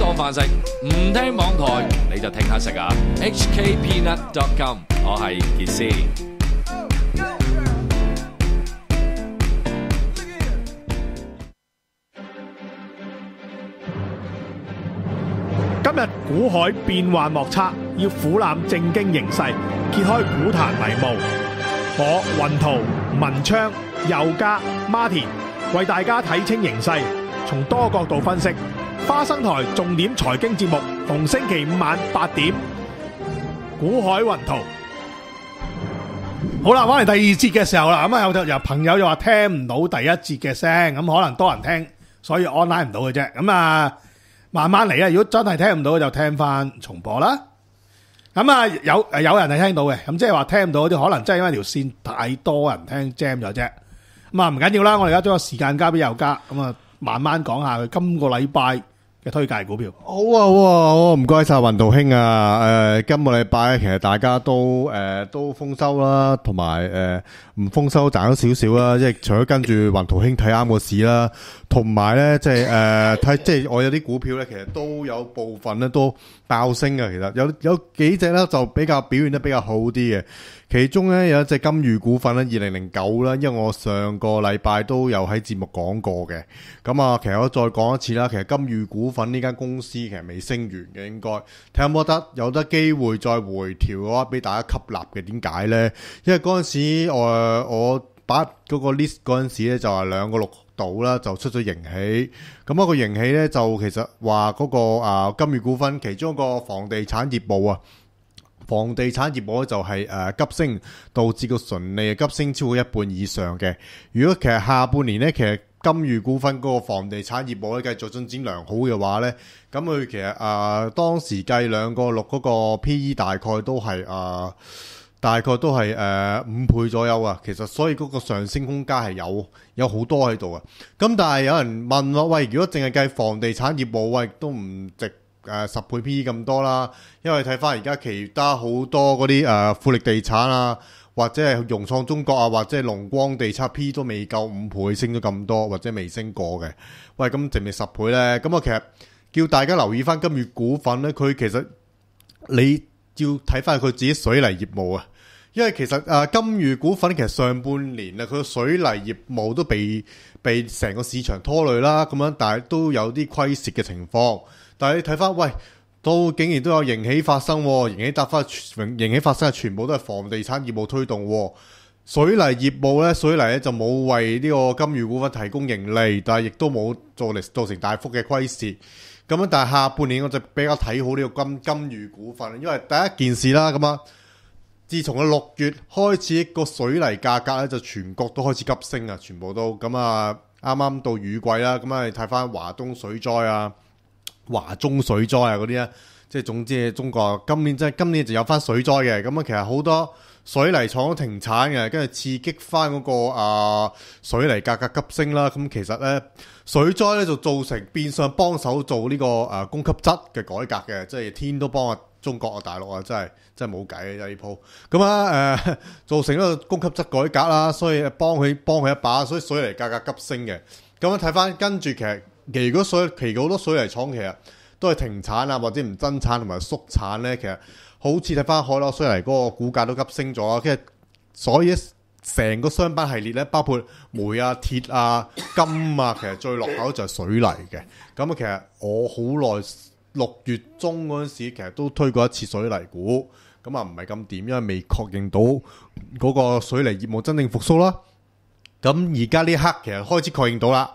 当饭食唔听网台，你就聽下食啊！HKPNUT.COM，我系杰斯。今日股海变幻莫测，要俯览正经形势，揭开股坛迷雾。我云图、文昌、Martin 为大家睇清形势，从多角度分析。花生台重点财经节目逢星期五晚八点，古海云图。好啦，翻嚟第二节嘅时候啦，咁啊又又朋友又话听唔到第一节嘅声，咁可能多人听，所以 online 唔到嘅啫。咁啊，慢慢嚟啊，如果真系听唔到，就听翻重播啦。咁啊有有人系听到嘅，咁即系话听唔到嗰啲，可能真系因为条线太多人听 jam 咗啫。咁啊唔紧要啦，我哋而家将个时间交俾友嘉，咁啊慢慢讲下佢今个礼拜。嘅推介股票，好啊，好啊，好唔该晒云道兄啊！诶，今个礼拜其实大家都诶都丰收啦，同埋诶唔丰收赚咗少少啦，即系除咗跟住云道兄睇啱个市啦，同埋咧即系诶睇即系我有啲股票咧，其实都有部分咧都爆升嘅，其实有有几只咧就比较表现得比较好啲嘅。其中咧有一隻金隅股份咧，二零零九啦，因为我上个礼拜都有喺节目讲过嘅，咁啊，其实我再讲一次啦，其实金隅股份呢间公司其实未升完嘅，应该睇下冇得有得机会再回调嘅话，俾大家吸纳嘅。点解咧？因为嗰阵时我我把嗰个 list 嗰阵时咧就话两个六度啦，就出咗盈起，咁一个盈起咧就其实话嗰个啊金隅股份其中一个房地产业务啊。房地产业务咧就系诶急升，导致个纯利急升超过一半以上嘅。如果其实下半年咧，其实金隅股份嗰个房地产业务咧继续进展良好嘅话咧，咁佢其实诶当时计两个六嗰个 P E 大概都系诶大概都系诶五倍左右啊。其实所以嗰个上升空间系有有好多喺度啊。咁但系有人问我喂，如果净系计房地产业务喂都唔值。誒十倍 P/E 咁多啦，因為睇翻而家其他好多嗰啲誒富力地產啊，或者係融創中國啊，或者係龍光地產 P 都未夠五倍，升咗咁多或者未升過嘅。喂，咁值咪十倍呢？咁我其實叫大家留意翻金隅股份呢，佢其實你要睇翻佢自己水泥業務啊，因為其實啊金魚股份其實上半年啊，佢嘅水泥業務都被被成個市場拖累啦，咁樣但係都有啲虧蝕嘅情況。但系你睇翻，喂，都竟然都有盈起發生，盈起搭翻，盈起發生全部都係房地產業務推動。水泥業務咧，水泥咧就冇為呢個金魚股份提供盈利，但系亦都冇做嚟造成大幅嘅虧蝕。咁樣，但係下半年我就比較睇好呢個金金隅股份，因為第一件事啦，咁啊，自從啊六月開始，個水泥價格咧就全國都開始急升啊，全部都咁啊，啱啱到雨季啦，咁啊睇翻華東水災啊。華中水災啊嗰啲啊，即係總之中國今年即係今年就有翻水災嘅，咁啊其實好多水泥廠都停產嘅，跟住刺激翻嗰個啊水泥價格急升啦。咁其實咧水災咧就造成變相幫手做呢個誒供给質嘅改革嘅，即係天都幫啊中國啊大陸啊，真係真係冇計啊呢鋪。咁啊诶造成一個供给質改革啦，所以幫佢帮佢一把，所以水泥價格急升嘅。咁啊睇翻跟住其实。其如果水，其好多水泥廠其實都係停產啊，或者唔增產同埋縮產咧，其實好似睇翻海螺水泥嗰個股價都急升咗，其實所以成個商品系列咧，包括煤啊、鐵啊、金啊，其實最落口就係水泥嘅。咁啊，其實我好耐六月中嗰陣時，其實都推過一次水泥股，咁啊唔係咁點，因為未確認到嗰個水泥業務真正復甦啦。咁而家呢一刻其實開始確認到啦。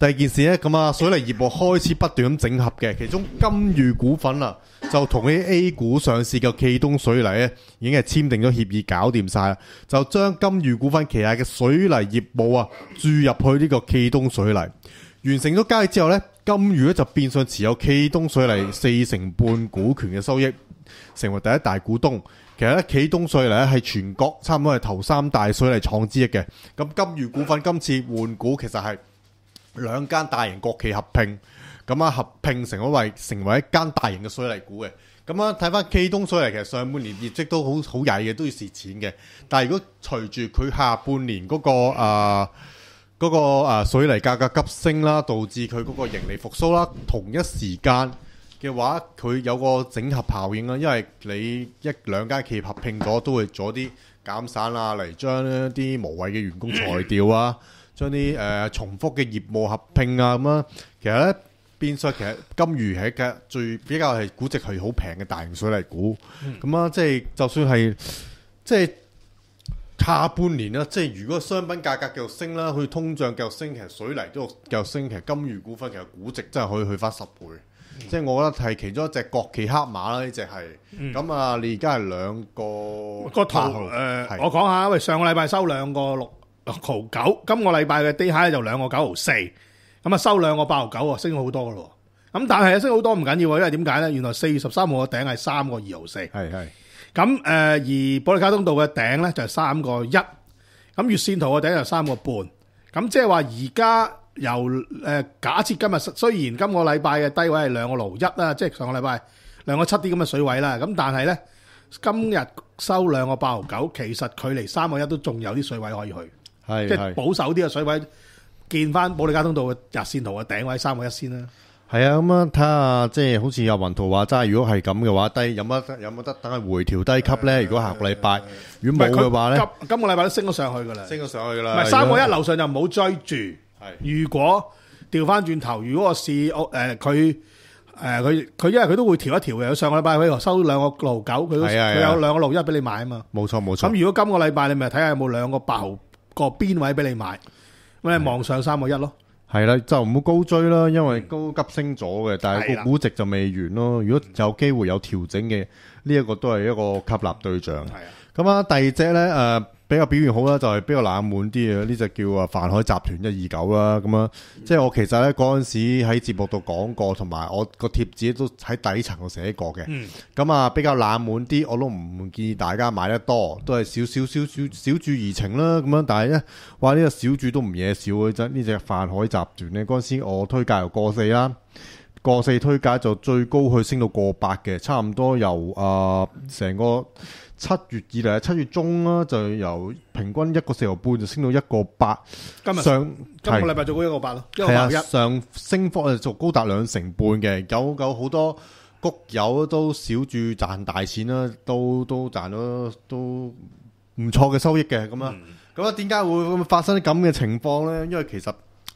第二件事咧，咁啊，水泥业务开始不断咁整合嘅，其中金隅股份啊，就同啲 A 股上市嘅冀东水泥咧，已经系签订咗协议，搞掂晒啦，就将金隅股份旗下嘅水泥业务啊，注入去呢个冀东水泥，完成咗交易之后咧，金隅咧就变相持有冀东水泥四成半股权嘅收益，成为第一大股东。其实咧，冀东水泥咧系全国差唔多系头三大水泥厂之一嘅，咁金隅股份今次换股其实系。两间大型国企合并，咁啊合并成为成为一间大型嘅水泥股嘅，咁啊睇翻 K 东水泥其实上半年业绩都好好曳嘅，都要蚀钱嘅。但系如果随住佢下半年嗰个啊嗰个啊水泥价格急升啦，导致佢嗰个盈利复苏啦，同一时间嘅话，佢有个整合效应啦，因为你一两间企业合并咗，都会咗啲减散啊嚟将啲无谓嘅员工裁掉啊。将啲誒重複嘅業務合拼啊，咁啊，其實咧變相其實金魚係一最比較係估值係好平嘅大型水泥股，咁啊，即係就算係即係下半年啦，即係如果商品價格繼續升啦，佢通脹繼續升，其實水泥都繼續升，其實金魚股份其實估值真係可以去翻十倍，即係我覺得係其中一隻國企黑馬啦，呢只係，咁啊，你而家係兩個个头诶，我講下，喂，上個禮拜收兩個六。毫九，今个礼拜嘅低开就两个九毫四，咁啊收两个八毫九啊，升咗好多噶咯。咁但系升好多唔紧要，因为点解咧？原来四月十三号嘅顶系三个二毫四，系系。咁诶而保利卡通道嘅顶咧就系三个一，咁月线图嘅顶就三个半。咁即系话而家由诶假设今日虽然今个礼拜嘅低位系两个六一啦，即系上个礼拜两个七啲咁嘅水位啦。咁但系咧今日收两个八毫九，其实距离三个一都仲有啲水位可以去。即系保守啲嘅水位，见翻保利交通道嘅日线图嘅顶位三个一先啦。系啊，咁啊睇下，即系好似阿云图话斋，如果系咁嘅话，低有乜有冇得等佢回调低级咧？如果下个礼拜如果冇嘅话咧，今个礼拜都升咗上去噶啦，升咗上去噶啦。唔系三个一楼上就唔好追住。系如果调翻转头，如果我试我诶佢诶佢佢因为佢都会调一调嘅。上个礼拜佢收两个六九，佢佢有两个六一俾你买啊嘛。冇错冇错。咁如果今个礼拜你咪睇下有冇两个八毫。个边位俾你买？你望上三个一咯，系啦，就唔好高追啦，因为高急升咗嘅，但系个估值就未完咯。如果有机会有调整嘅，呢一个都系一个吸纳对象。系啊，咁啊，第二只咧诶。比較表現好啦，就係比較冷門啲啊！呢只叫啊泛海集團一二九啦，咁啊，即係我其實咧嗰陣時喺節目度講過，同埋我個貼子都喺底層度寫過嘅。咁啊比較冷門啲，我都唔建議大家買得多，都係少少少少少注熱情啦。咁樣，但係咧話呢個小注都唔惹少嘅啫。呢只泛海集團咧，嗰陣時我推介又過四啦。个四推介就最高去升到过百嘅，差唔多由啊成个七月以嚟七月中啦，就由平均一个四毫半就升到一个八。今日上今个礼拜最高一个八咯，一个一上升幅就高达两成半嘅，有有好多谷友都少住赚大钱啦，都都赚咗都唔错嘅收益嘅咁啊，咁啊点解会发生咁嘅情况咧？因为其实。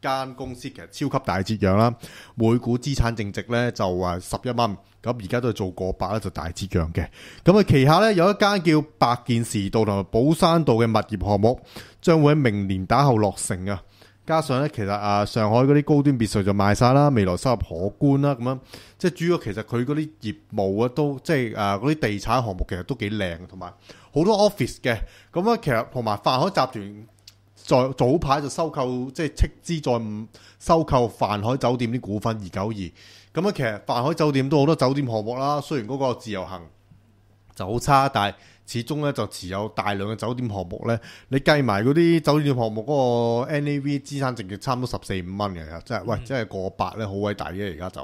間公司其實超級大折让啦，每股資產净值咧就話十一蚊，咁而家都係做過百咧就大折让嘅。咁啊，旗下咧有一間叫百件時道同埋寶山道嘅物業項目，將會喺明年打後落成啊。加上咧，其實啊，上海嗰啲高端別墅就賣晒啦，未來收入可觀啦。咁樣即係主要其實佢嗰啲業務啊，都即係啊嗰啲地產項目其實都幾靚，同埋好多 office 嘅。咁啊，其實同埋泛海集團。在早排就收購，即係斥資在收購泛海酒店啲股份二九二，咁啊，其實泛海酒店都好多酒店項目啦。雖然嗰個自由行就好差，但係始終咧就持有大量嘅酒店項目咧。你計埋嗰啲酒店項目嗰個 NAV 資產值，就差唔多十四五蚊嘅，即係喂，真係過百咧，好偉大嘅而家就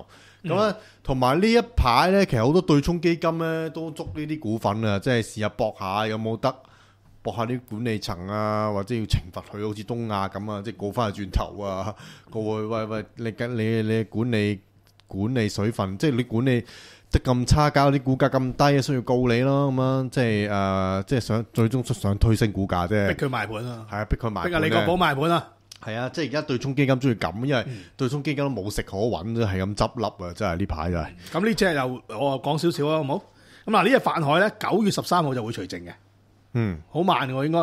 咁咧，同埋呢一排咧，其實好多對沖基金咧都捉呢啲股份啊，即係試下搏下有冇得。搏下啲管理层啊，或者要惩罚佢，好似东亚咁啊，即系告翻去转头啊，告去喂喂，你紧你你管理管理水分，即系你管理得咁差，搞啲股价咁低，所以要告你咯，咁样即系诶，即系想最终想推升股价啫。逼佢卖盘啊，系啊，逼佢卖。逼啊，李国宝卖盘啊，系啊，即系而家对冲基金中意咁，因为对冲基金都冇食可搵，系咁执笠啊，真系呢排就系。咁呢只又我讲少少啊，好唔好？咁嗱，呢只泛海咧，九月十三号就会除证嘅。嗯，好慢嘅应该，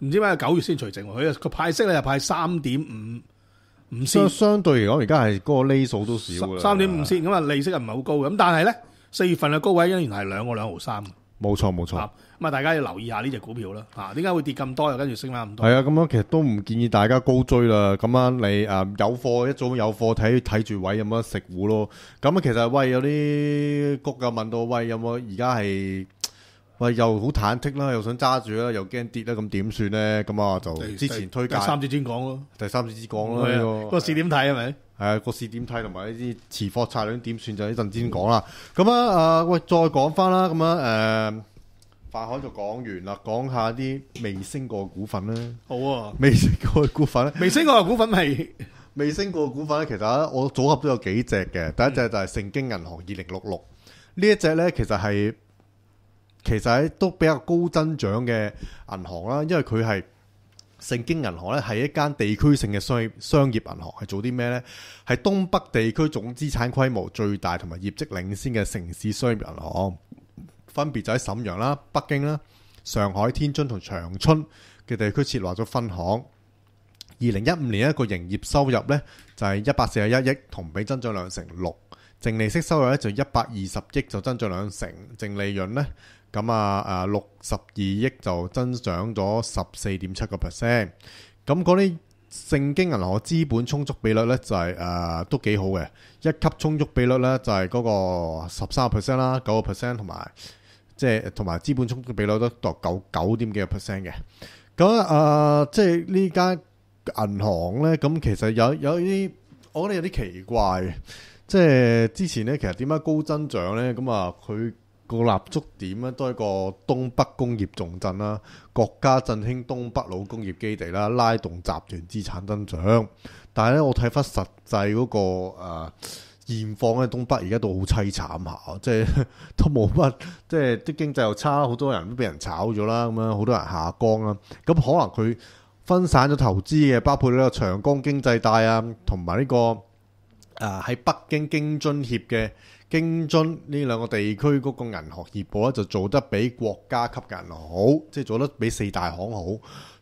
唔知解九月先除剩，佢佢派息咧就派三点五五先。相对嚟讲，而家系嗰个厘数都少三点五先咁啊，利息又唔系好高。咁但系咧，四月份嘅高位依然系两个两毫三。冇错冇错。咁啊，大家要留意下呢只股票啦。吓点解会跌咁多？又跟住升翻咁多？系啊，咁样其实都唔建议大家高追啦。咁样你诶有货一早有货睇睇住位有冇食糊咯。咁啊，其实喂有啲谷嘅问到喂有冇而家系。又好忐忑啦，又想揸住啦，又惊跌啦，咁点算咧？咁啊，就之前推介三字先讲咯，第三字先讲咯。个试点睇系咪？系啊，个试点睇同埋呢啲持货策略点算就呢阵先讲啦。咁啊，诶，喂，再讲翻啦。咁啊，诶，范海就讲完啦，讲下啲未升过嘅股份啦。好啊，未升过嘅股份咧，未升过嘅股份系未升过嘅股份咧。其实我组合都有几只嘅，第一只就系盛京银行二零六六呢一只咧，其实系。其實都比較高增長嘅銀行啦，因為佢係盛京銀行咧，係一間地區性嘅商業商業銀行，係做啲咩呢？係東北地區總資產規模最大同埋業績領先嘅城市商業銀行。分別就喺沈陽啦、北京啦、上海、天津同長春嘅地區設立咗分行。二零一五年一個營業收入呢，就係一百四十一億，同比增長兩成六。淨利息收入咧就一百二十億，就增長兩成。淨利潤呢。咁啊，誒六十二億就增長咗十四點七個 percent。咁嗰啲聖經銀行嘅資本充足比率咧，就係誒都幾好嘅。一級充足比率咧，就係嗰個十三 percent 啦，九個 percent 同埋，即系同埋資本充足比率都度九九點幾個 percent 嘅。咁啊，即係呢間銀行咧，咁其實有有啲我覺得有啲奇怪即係之前咧，其實點解高增長咧？咁啊，佢个立足点咧都係个东北工业重镇啦，国家振兴东北老工业基地啦，拉动集团资产增长。但系咧，我睇翻实际嗰个诶现状咧，东北而家都好凄惨下，即系 都冇乜，即系啲经济又差，好多人都俾人炒咗啦，咁样好多人下岗啦。咁可能佢分散咗投资嘅，包括呢个长江经济带啊，同埋呢个诶喺北京京津协嘅。京津呢兩個地區嗰個銀行業部咧就做得比國家級銀行好，即係做得比四大行好，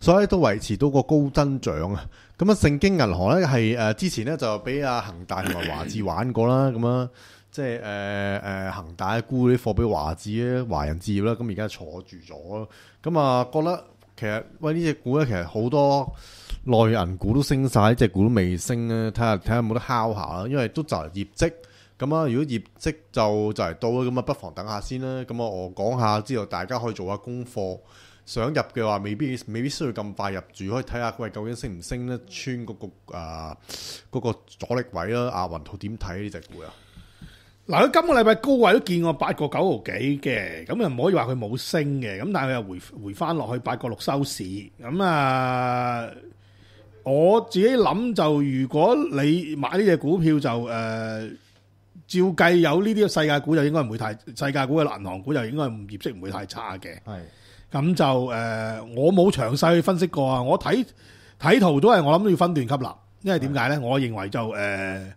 所以都維持到個高增長啊！咁啊，盛京銀行咧係誒之前咧就俾阿恒大同埋華智玩過啦，咁啊，即係誒誒恒大沽啲貨俾華智咧，華人置業啦，咁而家坐住咗，咁啊覺得其實喂呢只股咧，其實好多內銀股都升晒，呢只股都未升咧，睇下睇下冇得敲下啦，因為都就業績。咁啊！如果業績就就嚟到啦，咁啊不妨等下先啦。咁啊，我講下之後，大家可以做下功課。想入嘅話，未必未必需要咁快入住，可以睇下喂，究竟升唔升咧？穿嗰個啊嗰個阻力位啦。阿雲圖點睇呢只股啊？嗱，佢今個禮拜高位都見過八個九毫幾嘅，咁又唔可以話佢冇升嘅。咁但系佢又回回翻落去八個六收市。咁啊，我自己諗就如果你買呢只股票就誒。照計有呢啲世界股就應該唔會太世界股嘅銀行股就應該業績唔會太差嘅。係咁就誒，我冇詳細去分析過啊。我睇睇圖都係我諗要分段吸納，因為點解咧？我認為就誒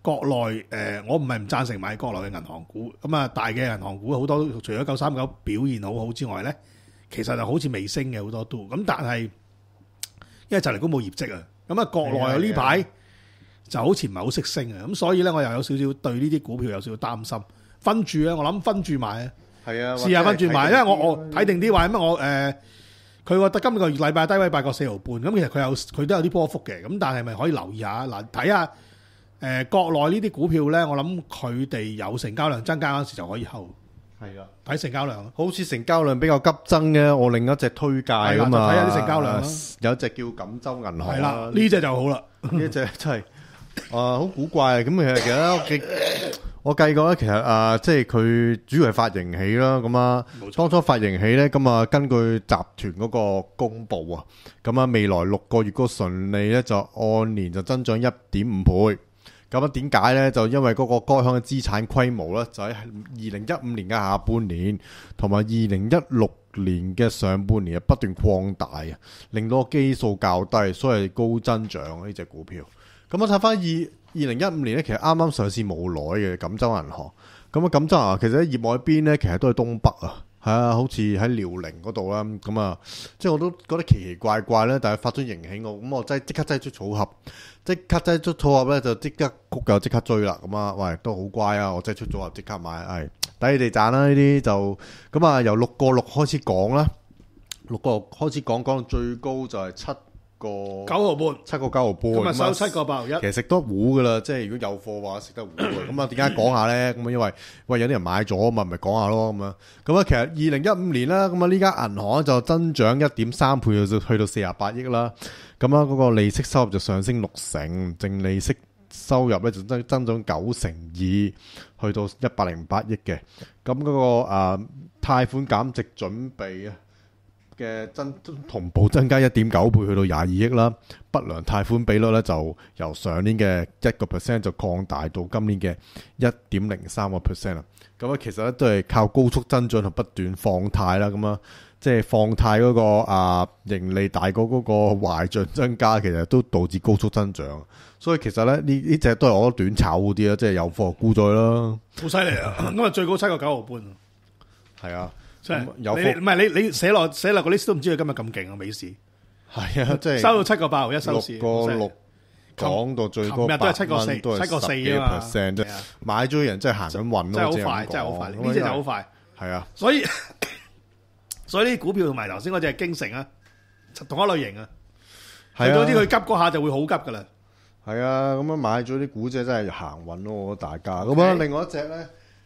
國內誒，我唔係唔贊成買國內嘅銀行股。咁啊，大嘅銀行股好多，除咗九三九表現好好之外咧，其實就好似未升嘅好多都。咁但係因為就嚟都冇業績啊。咁啊，國內呢排。就好似唔系好识升嘅。咁所以咧我又有少少对呢啲股票有少少担心。分住啊，我谂分住买啊，试下分住买，因为我我睇定啲话為我诶，佢得今个礼拜低位八个四毫半，咁其实佢有佢都有啲波幅嘅，咁但系咪可以留意下嗱，睇下诶国内呢啲股票咧，我谂佢哋有成交量增加嗰时就可以后。系啊，睇成交量，好似成交量比较急增嘅，我另一只推介啊睇下啲成交量，有一只叫锦州银行，系啦，呢只就好啦，呢只真系。啊，好古怪啊！咁其实其实我计过咧，其实啊，即系佢主要系发型起啦。咁啊，当初发型起咧，咁啊，根据集团嗰个公布啊，咁啊，未来六个月个纯利咧就按年就增长一点五倍。咁啊，点解咧？就因为嗰个该行嘅资产规模咧，就喺二零一五年嘅下半年，同埋二零一六年嘅上半年，啊，不断扩大啊，令到基数较低，所以高增长呢只股票。咁我查翻二二零一五年咧，其实啱啱上市冇耐嘅锦州银行。咁啊，锦州银行其实喺业务边咧，其实都系东北啊，系啊，好似喺辽宁嗰度啦。咁啊，即系我都觉得奇奇怪怪咧，但系发出引起我，咁我即系即刻挤出组合，即刻即出组合咧，就即刻谷又即刻追啦。咁啊，喂，都好乖啊，我即出组合即刻买，系抵你哋赚啦呢啲就咁啊，由六个六开始讲啦，六个开始讲讲最高就系七。个九毫半，七个九毫半，今日收七个八毫一。其实食得糊噶啦，即系如果有货话食得糊。咁啊，点解讲下咧？咁啊，因为喂有啲人买咗，嘛，咪讲下咯。咁啊，咁啊，其实二零一五年啦，咁啊呢间银行就增长一点三倍，就去到四十八亿啦。咁啊，嗰个利息收入就上升六成，净利息收入咧就增增长九成二，去到一百零八亿嘅。咁嗰个诶贷款减值准备啊？嘅增同步增加一點九倍，去到廿二億啦。不良貸款比率咧就由上年嘅一個 percent 就擴大到今年嘅一點零三個 percent 啦。咁啊，其實咧都係靠高速增長同不斷放貸啦。咁啊，即係放貸嗰個啊盈利大過嗰個壞帳增加，其實都導致高速增長。所以其實咧呢呢隻都係我得短炒好啲啦，即係有貨估咗啦。好犀利啊！咁啊，最高七个九毫半系啊！即系有唔系你你写落写落个 list 都唔知佢今日咁劲啊美市系啊即系收到七个八毫一收市六个六讲到最高唔系都系七个四七个四啊 percent 啫买咗人真系行紧运咯真系好快真系好快呢只就好快系啊所以 所以啲股票同埋头先嗰只京城啊同一类型啊系总之佢急嗰下就会好急噶啦系啊咁样买咗啲股只真系行运咯大家咁啊，另外一只咧。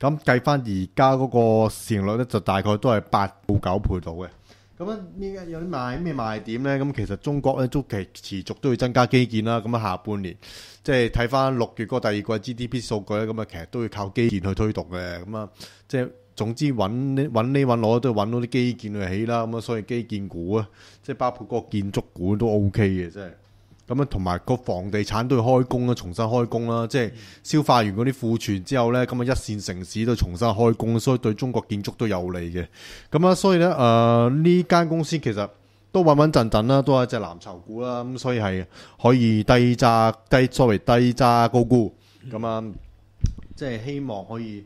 咁計翻而家嗰個市盈率咧，就大概都係八到九倍到嘅。咁咧呢個有啲賣咩賣點咧？咁其實中國咧都其持續都要增加基建啦。咁啊下半年即係睇翻六月嗰個第二季 GDP 數據咧，咁啊其實都要靠基建去推動嘅。咁啊即係總之揾揾呢揾攞都揾到啲基建去起啦。咁啊所以基建股啊，即係包括個建築股都 O K 嘅，真係。咁啊，同埋個房地產都要開工啦，重新開工啦，即係消化完嗰啲庫存之後咧，咁啊，一線城市都重新開工，所以對中國建築都有利嘅。咁啊，所以咧，誒呢間公司其實都穩穩陣陣啦，都係一隻藍籌股啦，咁所以係可以低揸低，作為低揸高估咁啊，即係希望可以。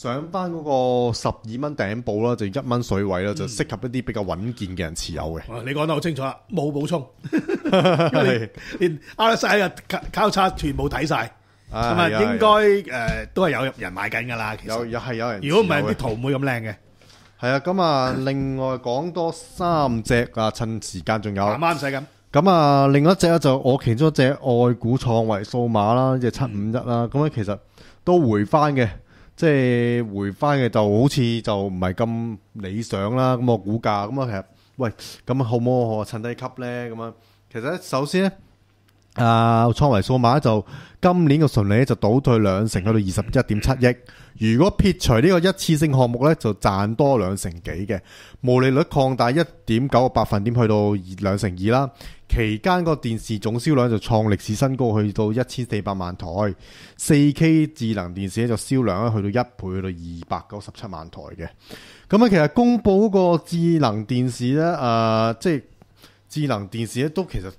上翻嗰個十二蚊頂部啦，就一蚊水位啦，就適合一啲比較穩健嘅人持有嘅。你講得好清楚啦，冇補充，連阿拉曬嘅交叉全部睇晒，咁啊應該誒都係有人買緊噶啦。其實又係有人。如果唔係啲圖唔会咁靚嘅。係啊，咁啊另外講多三隻啊，趁時間仲有。啱唔使咁。咁啊，另一隻咧就我中一只外股創维數碼啦，即系七五一啦。咁咧其實都回翻嘅。即係回翻嘅就好似就唔係咁理想啦，咁我估價咁啊，其實喂，咁好唔好？我趁低吸咧，咁啊，其實首先咧。啊，创维数码就今年嘅纯利就倒退两成，去到二十一点七亿。如果撇除呢个一次性项目咧，就赚多两成几嘅。毛利率扩大一点九个百分点，去到两成二啦。期间个电视总销量就创历史新高，去到一千四百万台。四 K 智能电视咧就销量咧去到一倍去到二百九十七万台嘅。咁啊，其实公布嗰个智能电视咧，啊，即系智能电视咧都其实。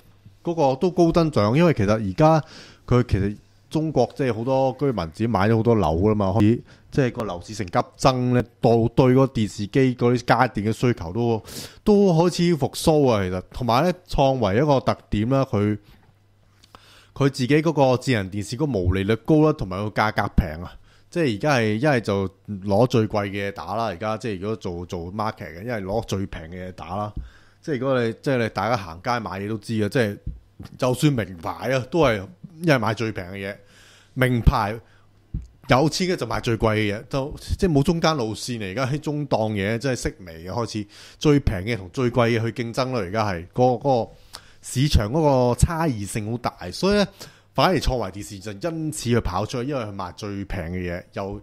嗰個都高增長，因為其實而家佢其實中國即係好多居民自己買咗好多樓啦嘛，以即係個樓市成急增咧，對對個電視機嗰啲家電嘅需求都都開始復甦啊！其實同埋咧創維一個特點啦，佢佢自己嗰個智能電視個毛利率高啦，同埋個價格平啊！即係而家係一係就攞最貴嘅打啦，而家即係如果做做 market 嘅，一係攞最平嘅打啦。即系如果你即系你大家行街买嘢都知嘅，即系就算名牌啊，都系一系买最平嘅嘢，名牌有钱嘅就买最贵嘅嘢，就即系冇中间路线嚟。而家喺中档嘢，即系色微嘅开始，最平嘅同最贵嘅去竞争咯。而家系個个个市场嗰个差异性好大，所以咧反而創維电视就因此去跑出去，因为佢卖最平嘅嘢，又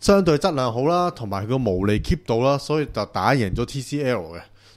相对质量好啦，同埋佢个毛利 keep 到啦，所以就打赢咗 TCL 嘅。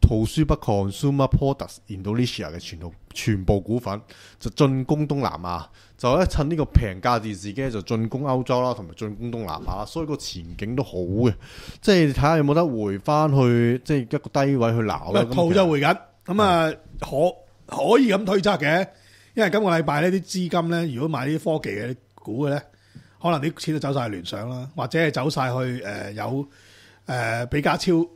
圖書不 c o n s u m e r Products Indonesia 嘅全全部股份就進攻東南亞，就一趁呢個平價電視機就進攻歐洲啦，同埋進攻東南亞，所以個前景都好嘅。即係睇下有冇得回翻去，即係一個低位去鬧咧。套就回緊，咁啊可可以咁推測嘅，因為今個禮拜呢啲資金咧，如果買啲科技嘅股嘅咧，可能啲錢都走晒聯想啦，或者係走晒去誒有誒比價超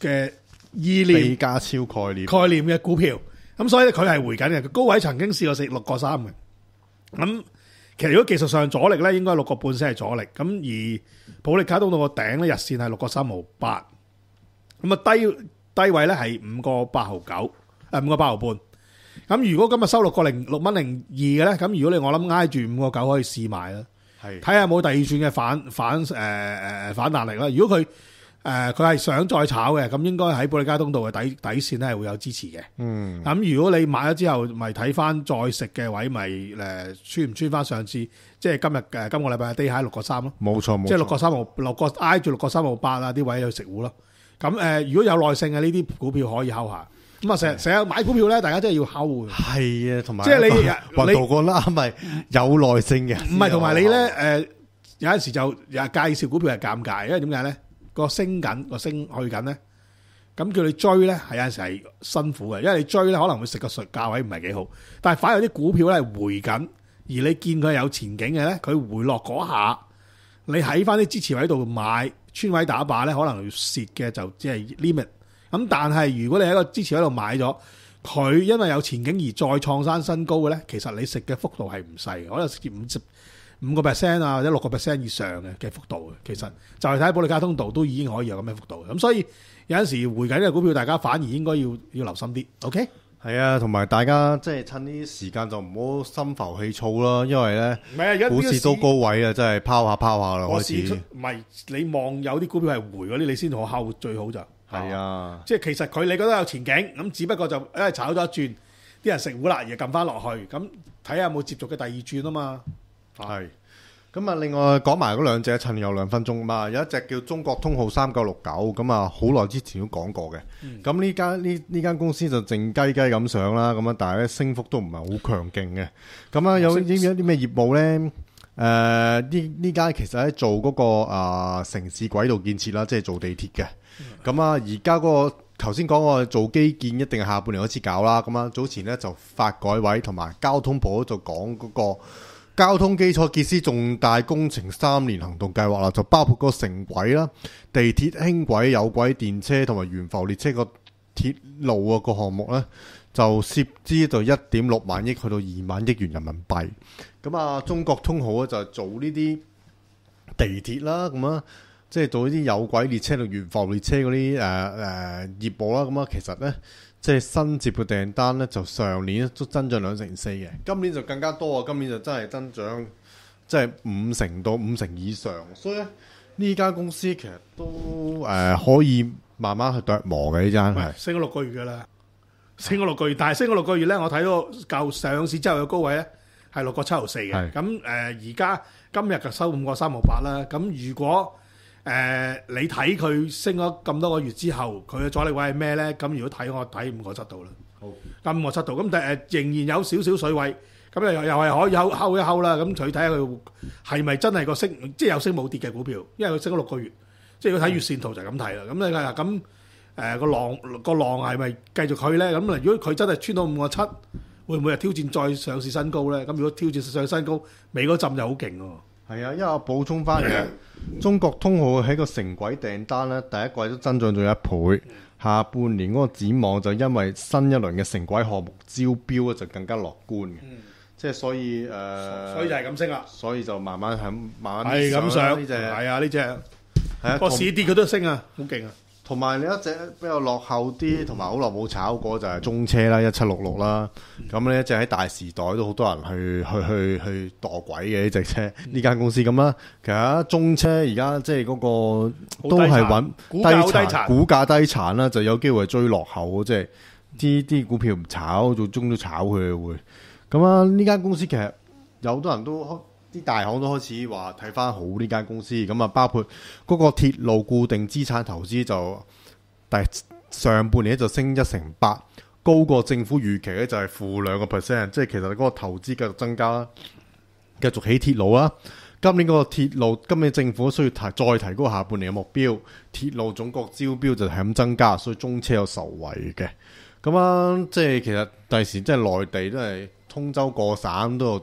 嘅。伊利加超概念概念嘅股票，咁所以咧佢系回紧嘅，佢高位曾经试过四六个三嘅。咁其实如果技术上阻力咧，应该六个半先系阻力。咁而普力卡通到个顶咧，日线系六个三毫八。咁啊低低位咧系五个八毫九，诶五个八毫半。咁如果今日收六个零六蚊零二嘅咧，咁如果你我谂挨住五个九可以试买啦。系睇下冇第二转嘅反反诶诶反弹力啦。如果佢。誒佢係想再炒嘅，咁應該喺玻璃街通道嘅底底線咧係會有支持嘅。嗯，咁如果你買咗之後，咪睇翻再食嘅位，咪誒穿唔穿翻上次，即係今日誒今個禮拜低喺六個三咯。冇錯冇，即係六個三號六個挨住六個三號八啊啲位去食户咯。咁誒如果有耐性嘅呢啲股票可以敲下。咁啊成日成日买股票咧，大家真系要敲嘅。係啊，同埋即系你雲道过啦，啱，咪有耐性嘅。唔系，同埋你咧誒，有阵时就又介绍股票系尴尬，因为点解咧？個升緊個升去緊咧，咁叫你追咧，係有陣時係辛苦嘅，因為你追咧可能會食個水價位唔係幾好。但係反有啲股票咧係回緊，而你見佢有前景嘅咧，佢回落嗰下，你喺翻啲支持位度買，穿位打靶咧，可能蝕嘅就即係 limit。咁但係如果你喺個支持位度買咗，佢因為有前景而再創新新高嘅咧，其實你食嘅幅度係唔細，可能食五十。五个 percent 啊，或者六个 percent 以上嘅嘅幅度嘅，其实就系睇保利交通道都已经可以有咁嘅幅度咁所以有阵时回紧個股票，大家反而应该要要留心啲。O K？系啊，同埋大家即系趁呢啲时间就唔好心浮气躁啦，因为咧，唔系啊，股市都高位啊，真系抛下抛下啦。我市唔系你望有啲股票系回嗰啲，你先同我户最好就系啊。即系其实佢你觉得有前景，咁只不过就因为炒咗一转，啲人食糊啦而揿翻落去，咁睇下有冇接续嘅第二转啊嘛。系咁啊！另外講埋嗰兩隻，趁有兩分鐘嘛。有一隻叫中國通號三九六九咁啊，好耐之前都講過嘅。咁呢間呢呢間公司就靜雞雞咁上啦。咁啊，但系咧升幅都唔係好強勁嘅。咁啊，有啲啲咩業務咧？誒，呢呢間其實咧做嗰個啊城市軌道建設啦，即係做地鐵嘅。咁啊，而家嗰個頭先講個做基建一定係下半年開始搞啦。咁啊，早前咧就發改委同埋交通部就講嗰個。交通基礎建施重大工程三年行動計劃啦，就包括個城軌啦、地鐵、輕軌、有軌電車同埋悬浮列車個鐵路啊個項目咧，就涉資就一點六萬億去到二萬億元人民幣。咁啊，中國通號咧就係做呢啲地鐵啦，咁啊，即係做呢啲有軌列車同悬浮列車嗰啲诶诶业务啦。咁啊，其實咧。即系新接嘅订单咧，就上年都增长两成四嘅，今年就更加多啊！今年就真系增长，即系五成到五成以上。所以咧，呢间公司其实都诶可以慢慢去琢磨嘅呢间系升咗六个月噶啦，升咗六个月，但系升咗六个月咧，我睇到够上市之后嘅高位咧系六個七毫四嘅。咁诶，而家今日就收五個三毫八啦。咁如果誒，你睇佢升咗咁多個月之後，佢嘅阻力位係咩咧？咁如果睇我睇五個七度啦，好，咁五個七度，咁但係仍然有少少水位，咁又又係可以睺一睺啦。咁佢睇下佢係咪真係個升，即係有升冇跌嘅股票，因為佢升咗六個月，即係佢睇月線圖就係咁睇啦。咁你係咁誒個浪個浪係咪繼續去咧？咁如果佢真係穿到五個七，會唔會係挑戰再上市新高咧？咁如果挑戰上新高，尾嗰陣就好勁喎。系啊，因为我补充翻嘅，中国通号喺个城轨订单咧，第一季都增长咗一倍，下半年嗰个展望就因为新一轮嘅城轨项目招标咧就更加乐观嘅，即系所以诶，所以就系咁升啦，所以就慢慢响，慢慢系咁上，呢只系啊呢只，系啊，个市跌佢都升啊，好劲啊！同埋你一隻比較落後啲，同埋好耐冇炒過就係中車啦，一七六六啦。咁咧一隻喺大時代都好多人去去去去墮鬼嘅呢只車，呢間公司咁啦。其實中車而家即係嗰個都係揾低殘，股價低殘啦，就有機會追落後。即係啲啲股票唔炒，做中都炒佢會。咁啊，呢間公司其實有好多人都。啲大行都開始話睇翻好呢間公司，咁啊，包括嗰個鐵路固定資產投資就第上半年咧就升一成八，高過政府預期咧就係負兩個 percent，即係其實嗰個投資繼續增加啦，繼續起鐵路啦。今年嗰個鐵路，今年政府需要提再提高下半年嘅目標，鐵路總國招標就係咁增加，所以中車有受惠嘅。咁啊，即係其實第時即係內地都係通州過省都。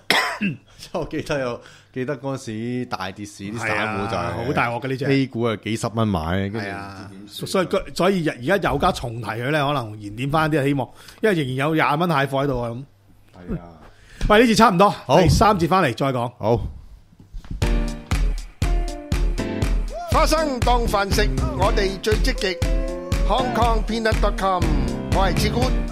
我记得有记得嗰时大跌市啲散户就系好大镬嘅呢只 A 股啊几十蚊买，跟住所以所以而家有家重提佢咧，可能燃点翻啲希望，因为仍然有廿蚊蟹货喺度啊咁。系啊，喂，呢次差唔多，好，三节翻嚟再讲。好，花生当饭食，我哋最积极，康 d o t com，我系志官。